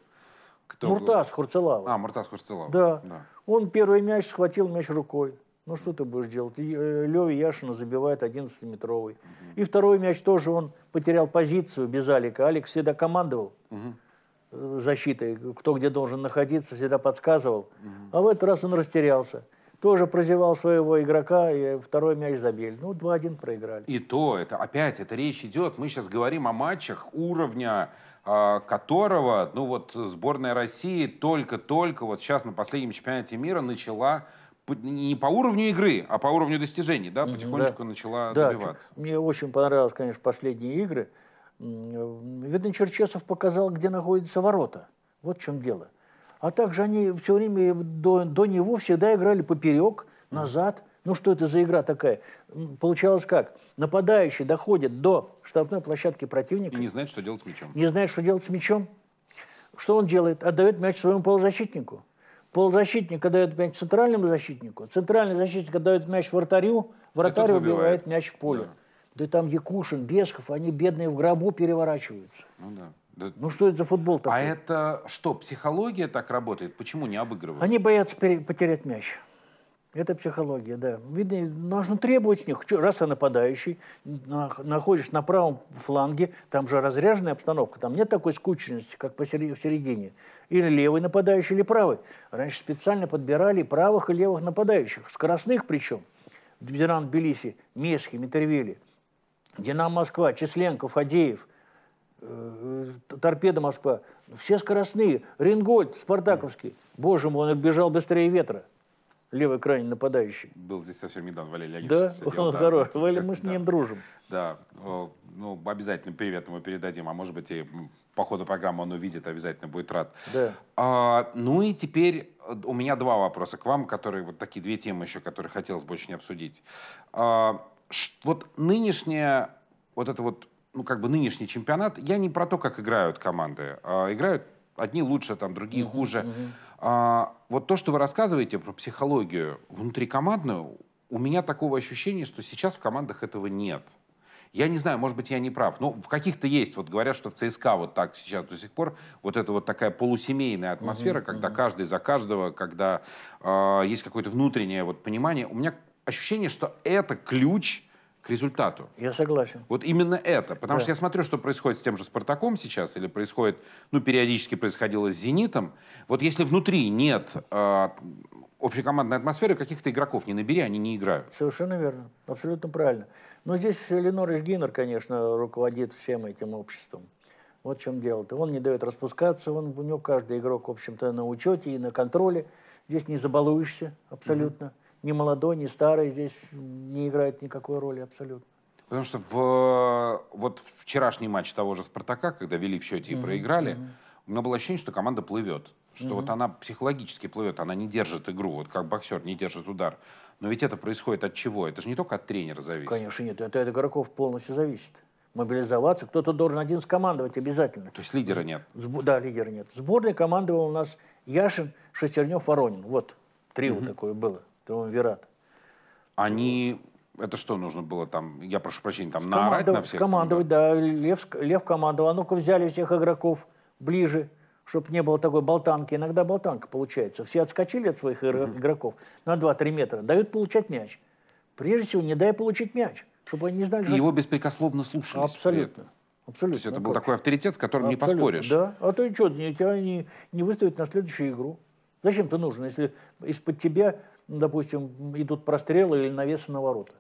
Кто Муртаз Хурцелава. А, Муртаз Хурцелава. Да. да. Он первый мяч схватил мяч рукой. Ну что ты будешь делать? Леви э, Яшина забивает 11-метровый. Угу. И второй мяч тоже он потерял позицию без Алика. Алик всегда командовал угу. защитой, кто где должен находиться, всегда подсказывал. Угу. А в этот раз он растерялся. Тоже прозевал своего игрока, и второй мяч забили. Ну, 2-1 проиграли. И то, это опять, это речь идет, мы сейчас говорим о матчах уровня а, которого, ну вот, сборная России только-только вот сейчас на последнем чемпионате мира начала не по уровню игры, а по уровню достижений, да, потихонечку да. начала да. добиваться. Мне очень понравились, конечно, последние игры. Видно, Черчесов показал, где находятся ворота. Вот в чем дело. А также они все время до, до него всегда играли поперек, назад. Ну что это за игра такая? Получалось как? Нападающий доходит до штрафной площадки противника. И не знает, что делать с мячом. Не знает, что делать с мячом. Что он делает? Отдает мяч своему полузащитнику. Полузащитник отдает мяч центральному защитнику. Центральный защитник отдает мяч вратарю. Вратарь убивает мяч в поле. Да. да и там Якушин, Бесков, они бедные в гробу переворачиваются. Ну да. Да. Ну что это за футбол а такой? А это что, психология так работает? Почему не обыгрывают? Они боятся потерять мяч. Это психология, да. Видно, нужно требовать с них. Раз я нападающий, находишь на правом фланге, там же разряженная обстановка, там нет такой скучности, как посередине. Или левый нападающий, или правый. Раньше специально подбирали правых и левых нападающих, скоростных причем. Динамо Тбилиси, Месхи, Митервели, Динамо Москва, Численко, Фадеев, э, э, Торпеда Москва. Все скоростные. Рингольд, Спартаковский. Боже мой, он бежал быстрее ветра левый крайний нападающий. Был здесь совсем недавно Валерий Леонидович. Да, сидел, здорово. Да, Валя, мы с ним да. дружим. Да, ну, обязательно привет ему передадим, а может быть и по ходу программы он увидит, обязательно будет рад. Да. А, ну и теперь э, у меня два вопроса к вам, которые вот такие две темы еще, которые хотелось бы очень обсудить. А, вот нынешняя, вот это вот, ну как бы нынешний чемпионат, я не про то, как играют команды. А, играют одни лучше, там, другие хуже. uh а, вот то, что вы рассказываете про психологию внутрикомандную, у меня такого ощущения, что сейчас в командах этого нет. Я не знаю, может быть, я не прав, но в каких-то есть, вот говорят, что в ЦСКА вот так сейчас до сих пор, вот это вот такая полусемейная атмосфера, угу, когда угу. каждый за каждого, когда э, есть какое-то внутреннее вот понимание. У меня ощущение, что это ключ к результату. Я согласен. Вот именно это. Потому да. что я смотрю, что происходит с тем же «Спартаком» сейчас, или происходит, ну, периодически происходило с «Зенитом». Вот если внутри нет э, общекомандной атмосферы, каких-то игроков не набери, они не играют. Совершенно верно. Абсолютно правильно. Но здесь Ленор Ишгинер, конечно, руководит всем этим обществом. Вот в чем дело-то. Он не дает распускаться, он, у него каждый игрок, в общем-то, на учете и на контроле. Здесь не забалуешься абсолютно. Mm-hmm ни молодой, ни старый здесь не играет никакой роли абсолютно. Потому что в, вот вчерашний матч того же «Спартака», когда вели в счете и mm-hmm. проиграли, mm-hmm. у меня было ощущение, что команда плывет. Что mm-hmm. вот она психологически плывет, она не держит игру, вот как боксер не держит удар. Но ведь это происходит от чего? Это же не только от тренера зависит. Конечно, нет. Это от игроков полностью зависит. Мобилизоваться. Кто-то должен один скомандовать обязательно. То есть лидера нет? Сб- да, лидера нет. В сборной командовал у нас Яшин, Шестернев, Воронин. Вот. три mm-hmm. такое было. Триумвират. Они... Это что нужно было там, я прошу прощения, там наорать на всех? Командовать, да. Лев, Лев командовал. А ну-ка взяли всех игроков ближе, чтобы не было такой болтанки. Иногда болтанка получается. Все отскочили от своих mm-hmm. игроков на 2-3 метра, дают получать мяч. Прежде всего, не дай получить мяч, чтобы они не знали... И что... его беспрекословно слушали Абсолютно. Абсолютно. То есть это ну, был такой авторитет, с которым Абсолютно, не поспоришь. Да. А то и что, тебя не, не выставят на следующую игру. Зачем ты нужен, если из-под тебя допустим, идут прострелы или навесы на ворота.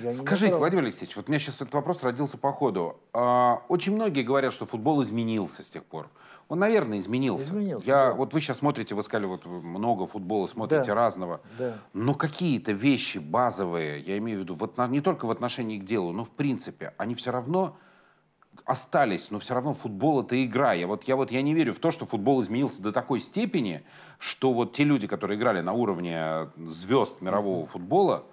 Я Скажите, Владимир Алексеевич, вот у меня сейчас этот вопрос родился по ходу. А, очень многие говорят, что футбол изменился с тех пор. Он, наверное, изменился. изменился Я, да. Вот вы сейчас смотрите, вы сказали, вот много футбола, смотрите да. разного. Да. Но какие-то вещи базовые, я имею в виду, вот, не только в отношении к делу, но в принципе, они все равно остались, но все равно футбол это игра. Я вот, я вот я не верю в то, что футбол изменился до такой степени, что вот те люди, которые играли на уровне э, звезд мирового футбола,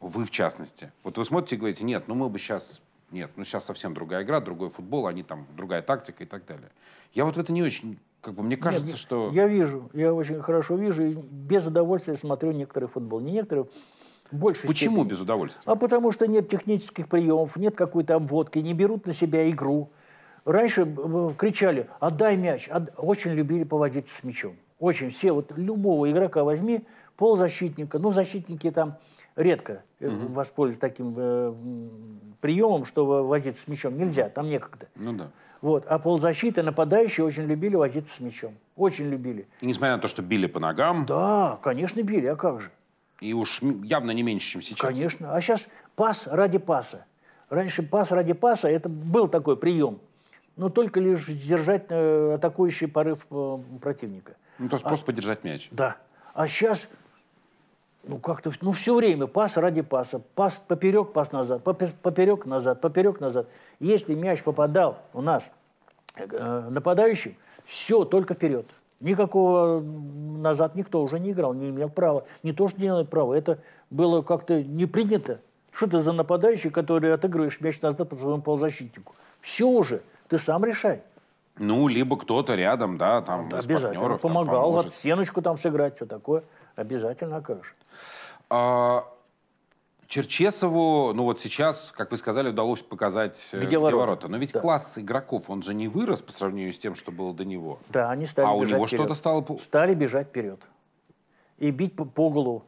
вы в частности, вот вы смотрите и говорите, нет, ну мы бы сейчас нет, ну сейчас совсем другая игра, другой футбол, они там, другая тактика и так далее. Я вот в это не очень, как бы мне кажется, Нет, что... Я вижу, я очень хорошо вижу и без удовольствия смотрю некоторый футбол. Не некоторые больше Почему степени. без удовольствия? А потому что нет технических приемов, нет какой-то обводки, не берут на себя игру. Раньше э, э, кричали «отдай мяч», очень любили повозиться с мячом. Очень все, вот любого игрока возьми, полузащитника, ну защитники там редко угу. воспользуются таким э, приемом, чтобы возиться с мячом нельзя, там некогда. Ну да. Вот. А ползащиты, нападающие очень любили возиться с мячом. Очень любили. И несмотря на то, что били по ногам. Да, конечно, били, а как же. И уж явно не меньше, чем сейчас. Конечно. А сейчас пас ради паса. Раньше пас ради паса, это был такой прием. Но только лишь сдержать э, атакующий порыв э, противника. Ну, то есть а, просто поддержать мяч. Да. А сейчас, ну как-то, ну все время пас ради паса. Пас поперек, пас назад, поперек, назад, поперек, назад. Если мяч попадал у нас э, нападающим, все, только вперед. Никакого назад никто уже не играл, не имел права. Не то, что не имел права, это было как-то не принято. Что ты за нападающий, который отыгрываешь мяч назад по своему полузащитнику? Все уже, ты сам решай. Ну, либо кто-то рядом, да, там, ну, да, из партнеров. помогал, там, вот стеночку там сыграть, все такое. Обязательно окажешь. А, Черчесову, ну вот сейчас, как вы сказали, удалось показать, э, где, где ворота. ворота. Но ведь да. класс игроков, он же не вырос по сравнению с тем, что было до него. Да, они стали А бежать у него что-то стало... Стали бежать вперед. И бить по, по голу.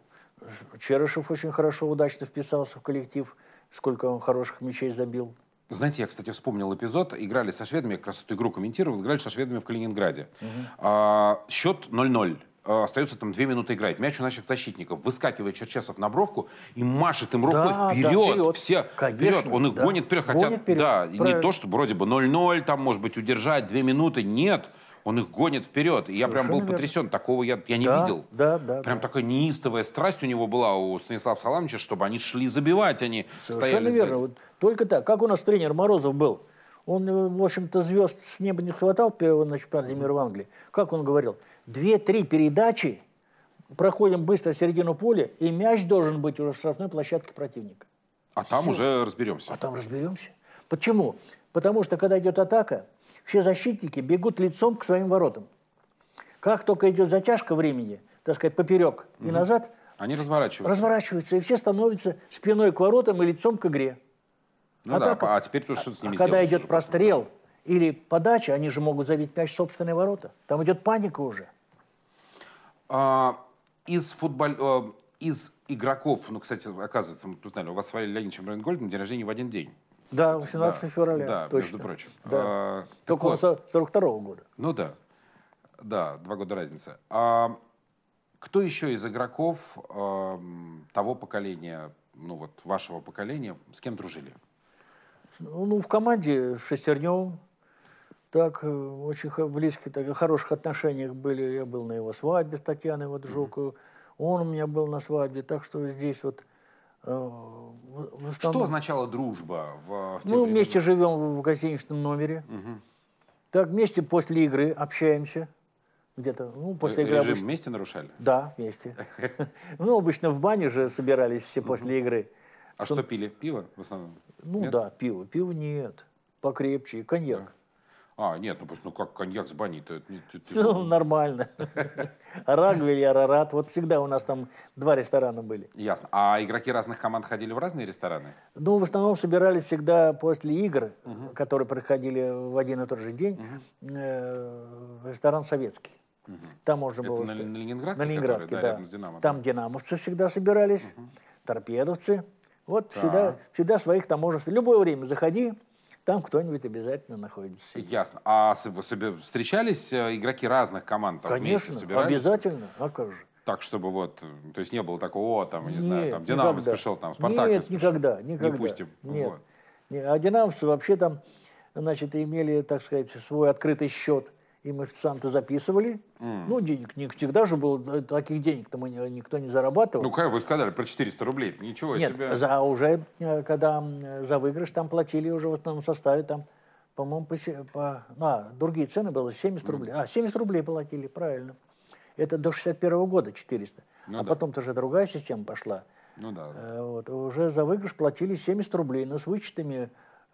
Черышев очень хорошо, удачно вписался в коллектив. Сколько он хороших мячей забил. Знаете, я, кстати, вспомнил эпизод. Играли со шведами, я как раз эту игру комментировал. Играли со шведами в Калининграде. Угу. А, счет 0-0. Э, остается там две минуты играть. Мяч у наших защитников. Выскакивает Черчесов на бровку и машет им рукой да, вперед. Да, Все Конечно, вперед. Он их да. гонит вперед. Хотя, гонит вперед. да, Правильно. не то, что вроде бы 0-0, там, может быть, удержать две минуты. Нет. Он их гонит вперед. И Совершенно я прям был верно. потрясен. Такого я, я не да, видел. Да, да, прям да. такая неистовая страсть у него была, у Станислава Саламовича, чтобы они шли забивать, они а Совершенно стояли верно. Вот только так. Как у нас тренер Морозов был? Он, э, в общем-то, звезд с неба не хватал первого на чемпионате мира в Англии. Как он говорил? – две-три передачи, проходим быстро середину поля, и мяч должен быть уже в штрафной площадке противника. А Все. там уже разберемся. А там разберемся. Почему? Потому что, когда идет атака, все защитники бегут лицом к своим воротам. Как только идет затяжка времени, так сказать, поперек угу. и назад, они разворачиваются. Разворачиваются, и все становятся спиной к воротам и лицом к игре. Ну атака, да, а теперь тут что с ними а сделаешь? Когда идет прострел, или подача, они же могут забить мяч в собственные ворота. Там идет паника уже. А, из футбол... Э, из игроков, ну, кстати, оказывается, мы тут знали, у вас с Валерием Леонидовичем Рейнгольдом день рождения в один день. Да, 18 да, февраля. Да, точно. между прочим. Да. А, Только вот. он 42 -го года. Ну да, да, два года разница. А, кто еще из игроков э, того поколения, ну вот вашего поколения, с кем дружили? Ну, ну в команде Шестернев, так э, очень близких, так, хороших отношениях были. Я был на его свадьбе с Татьяной вот Жуковой. Он у меня был на свадьбе, так что здесь вот э, в основном... Что означала дружба в, в те Ну, времена? вместе живем в гостиничном номере. Угу. Так, вместе после игры общаемся. Где-то, ну, после э, игры... обычно... вместе нарушали? Да, вместе. [LAUGHS] Ну, обычно в бане же собирались все после игры. А что пили? Пиво в основном? Ну да, пиво. Пиво нет. Покрепче. Коньяк. А, нет, ну, ну как коньяк с бани-то? Это, это, ну, нормально. [LAUGHS] Рагвель и Арарат. Вот всегда у нас там два ресторана были. Ясно. А игроки разных команд ходили в разные рестораны? Ну, в основном собирались всегда после игр, угу. которые проходили в один и тот же день, угу. э, в ресторан «Советский». Угу. Там можно это было... на, на Ленинградке? На Ленинградке, который, да. Рядом с «Динамо». Там да. «Динамовцы» всегда собирались, угу. торпедовцы. Вот да. всегда, всегда своих таможенцев. Любое время заходи, там кто-нибудь обязательно находится. Ясно. А встречались э, игроки разных команд? Там Конечно, собирались? обязательно. А как же? Так, чтобы вот, то есть не было такого, о, там, не нет, знаю, там Динамо никогда. спешил, там Спартак Нет, спешил. никогда, никогда. Не пустим. Нет. Вот. нет. А динамовцы вообще там, значит, имели, так сказать, свой открытый счет им официанты записывали. Mm. Ну, денег не всегда же было, э, таких денег-то мы никто не зарабатывал. Ну, как вы сказали, про 400 рублей, ничего Нет, себе. за уже, э, когда за выигрыш там платили уже в основном составе, там, по-моему, по, по, ну, а, другие цены было 70 mm. рублей. А, 70 рублей платили, правильно. Это до 61 года 400. Ну, а да. потом тоже другая система пошла. Ну да. Э, вот, уже за выигрыш платили 70 рублей, но с вычетами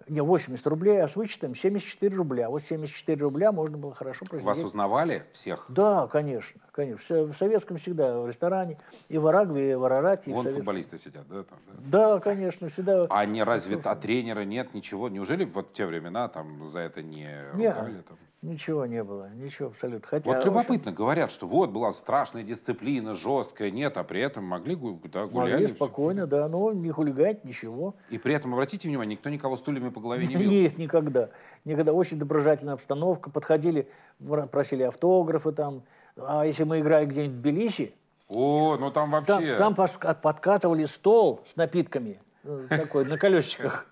не 80 рублей, а с вычетом 74 рубля. Вот 74 рубля можно было хорошо просидеть. Вас узнавали всех? Да, конечно, конечно. В советском всегда в ресторане и в Арагве, и в Арарате. Вон и в футболисты сидят, да? Там, да? да, конечно, всегда. А не разве а тренера нет ничего? Неужели вот в те времена там за это не, не ругали? Там? Ничего не было, ничего абсолютно. Хотя, вот любопытно, общем... говорят, что вот была страшная дисциплина, жесткая, нет, а при этом могли да, гулять. Могли спокойно, все. да, но не хулигать, ничего. И при этом, обратите внимание, никто никого стульями по голове не [LAUGHS] бил? Нет, никогда. Никогда. Очень доброжательная обстановка. Подходили, просили автографы там. А если мы играли где-нибудь в Тбилиси... О, ну там вообще... Там, там подкатывали стол с напитками. Э, такой, на колесиках.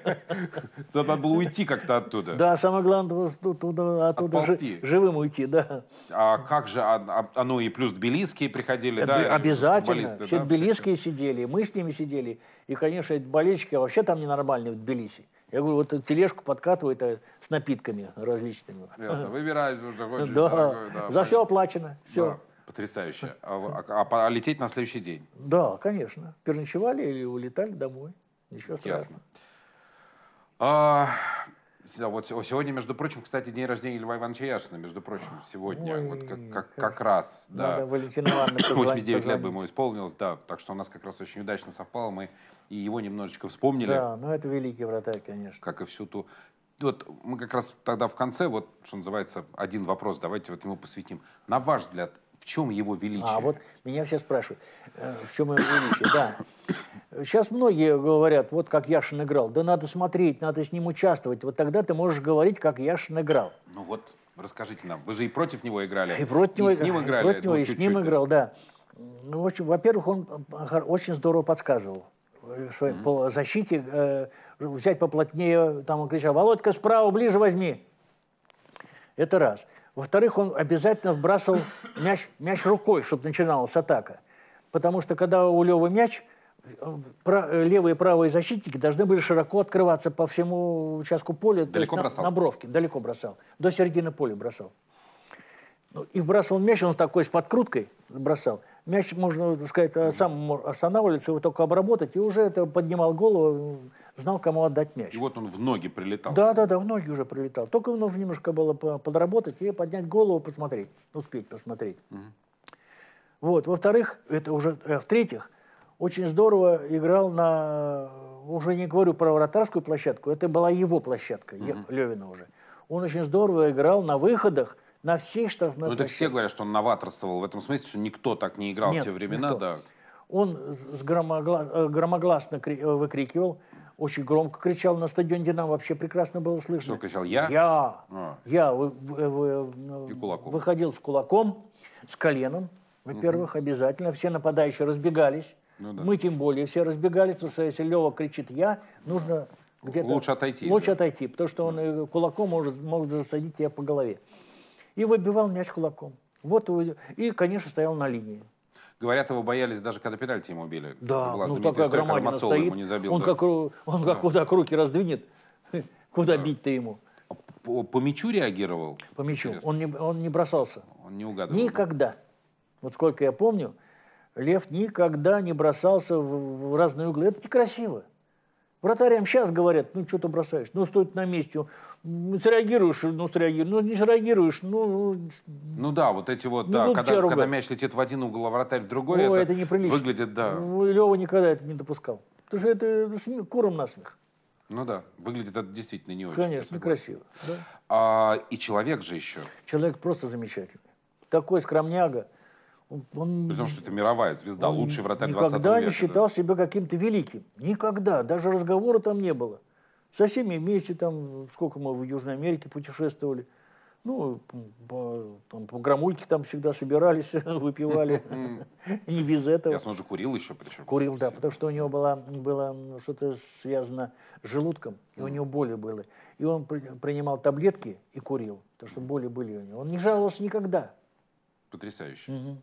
[LAUGHS] Надо было уйти как-то оттуда. Да, самое главное, оттуда, оттуда живым уйти, да. А как же, а, а, ну и плюс тбилисские приходили, э, да? Обязательно, все да, тбилисские сидели, мы с ними сидели. И, конечно, эти болельщики вообще там ненормальные в Тбилиси. Я говорю, вот тележку подкатывают а с напитками различными. Ясно, выбирай уже Да. да, За все оплачено, все. Да. Потрясающе. А, а, а, а лететь на следующий день? Да, конечно. Переночевали или улетали домой. Ничего страшного. Ясно. А, а, вот сегодня, между прочим, кстати, день рождения Льва Ивановича Яшина, между прочим, сегодня, Ой, вот как, как, как раз, да. Надо Валентина Ивановна 89 позвонить. лет бы ему исполнилось, да, так что у нас как раз очень удачно совпало, мы и его немножечко вспомнили. Да, ну это великий вратарь, конечно. Как и всю ту... Вот мы как раз тогда в конце, вот, что называется, один вопрос, давайте вот ему посвятим. На ваш взгляд, в чем его а величие? А вот меня все спрашивают, «Э, в чем его величие, да. Сейчас многие говорят, вот как Яшин играл. Да надо смотреть, надо с ним участвовать. Вот тогда ты можешь говорить, как Яшин играл. Ну вот, расскажите нам, вы же и против него играли. И против него, с ним играли. Ну, и против него, ну, и чуть -чуть, с ним да. играл, да. Ну, в общем, во-первых, он э, очень здорово подсказывал э, своей, mm-hmm. по защите. Э, взять поплотнее, там он кричал, Володька, справа ближе возьми. Это раз. Во-вторых, он обязательно вбрасывал мяч, мяч рукой, чтобы начиналась атака. Потому что когда у Левы мяч, левые и правые защитники должны были широко открываться по всему участку поля. Далеко на, бросал. На бровке, далеко бросал. До середины поля бросал. Ну, и вбрасывал мяч, он такой с подкруткой бросал мяч, можно так сказать, э, сам останавливаться, его только обработать, и уже это поднимал голову, знал, кому отдать мяч. И вот он в ноги прилетал. Да, да, да, в ноги уже прилетал. Только нужно немножко было подработать и поднять голову, посмотреть, успеть посмотреть. Угу. Вот, во-вторых, это уже, э, в-третьих, очень здорово играл на, уже не говорю про вратарскую площадку, это была его площадка, угу. Левина уже. Он очень здорово играл на выходах, на всех штрафных Ну, это все говорят, что он новаторствовал в этом смысле, что никто так не играл Нет, в те времена, никто. да. Он громогла... Э, громогласно э, выкрикивал, очень громко кричал на стадионе «Динамо», вообще прекрасно было слышно. Что кричал? Я? Я. А. Я вы, вы, э, вы, И кулаком. выходил с кулаком, с коленом, во-первых, угу. обязательно. Все нападающие разбегались. Ну, да. Мы тем более все разбегались, потому что если Лева кричит «я», нужно где-то... Лучше отойти. Лучше да. отойти, потому что он да. кулаком может, может засадить тебя по голове и выбивал мяч кулаком. Вот и, конечно, стоял на линии. Говорят, его боялись даже, когда пенальти ему убили. Да, Была ну такая громадина стоит. Ему не забил, он да. как, он да. как куда руки раздвинет, [LAUGHS] куда да. бить-то ему. А по, по мячу реагировал? По мячу. Он не, он не бросался. Он не угадывал. Никогда. Вот сколько я помню, Лев никогда не бросался в, в разные углы. Это некрасиво. Вратарям сейчас говорят, ну что ты бросаешь, ну стоит на месте, ну, среагируешь, ну среагируешь, ну не среагируешь, ну, ну... Ну да, вот эти вот, ну, да, ну, когда, когда мяч летит в один угол, а вратарь в другой, О, это, это выглядит, да. Ну, Лева никогда это не допускал. Потому что это, это сме... куром насмех. Ну да, выглядит это действительно не очень. Конечно, красиво, Да? А, и человек же еще. Человек просто замечательный. Такой скромняга. Он, При том, что это мировая звезда, лучший вратарь 20 века. Никогда не считал да? себя каким-то великим. Никогда. Даже разговора там не было. Со всеми вместе, там, сколько мы в Южной Америке путешествовали. Ну, по, там, по грамульке там всегда собирались, [LAUGHS] выпивали. Не без этого. Ясно, он же курил еще причем. Курил, да, потому что у него было, было что-то связано с желудком, и у него боли были. И он принимал таблетки и курил, потому что боли были у него. Он не жаловался никогда. Потрясающе.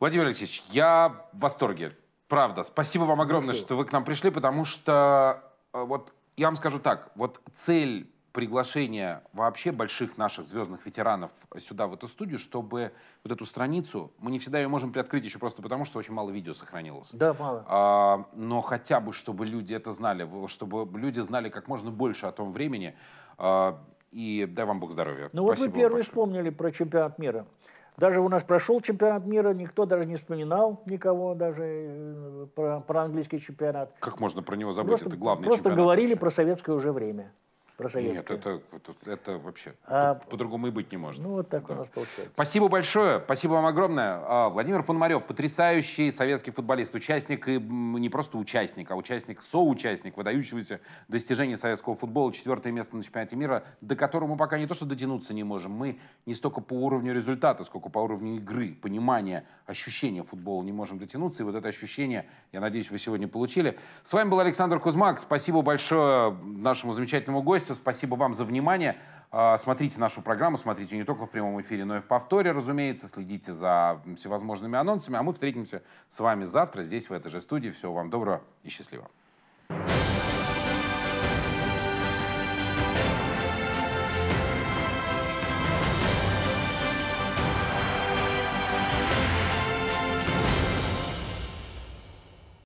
Владимир Алексеевич, я в восторге. Правда, спасибо вам огромное, Хорошо. что вы к нам пришли, потому что э, вот я вам скажу так, вот цель приглашения вообще больших наших звездных ветеранов сюда, в эту студию, чтобы вот эту страницу, мы не всегда ее можем приоткрыть еще просто потому, что очень мало видео сохранилось. Да, мало. А, но хотя бы, чтобы люди это знали, чтобы люди знали как можно больше о том времени. А, и дай вам Бог здоровья. Ну Спасибо вот вы первые вспомнили про чемпионат мира. Даже у нас прошел чемпионат мира, никто даже не вспоминал никого даже э, про, про английский чемпионат. Как можно про него забыть? Просто, Это главный просто чемпионат. Просто говорили вообще. про советское уже время про Нет, это, это вообще а, по-другому и быть не может. Ну, вот так да. у нас получается. Спасибо большое, спасибо вам огромное. А, Владимир Пономарев, потрясающий советский футболист, участник, и не просто участник, а участник, соучастник выдающегося достижения советского футбола, четвертое место на чемпионате мира, до которого мы пока не то что дотянуться не можем, мы не столько по уровню результата, сколько по уровню игры, понимания, ощущения футбола не можем дотянуться. И вот это ощущение, я надеюсь, вы сегодня получили. С вами был Александр Кузьмак. Спасибо большое нашему замечательному гостю закончится. Спасибо вам за внимание. А, смотрите нашу программу, смотрите не только в прямом эфире, но и в повторе, разумеется. Следите за всевозможными анонсами. А мы встретимся с вами завтра здесь, в этой же студии. Всего вам доброго и счастливо. thank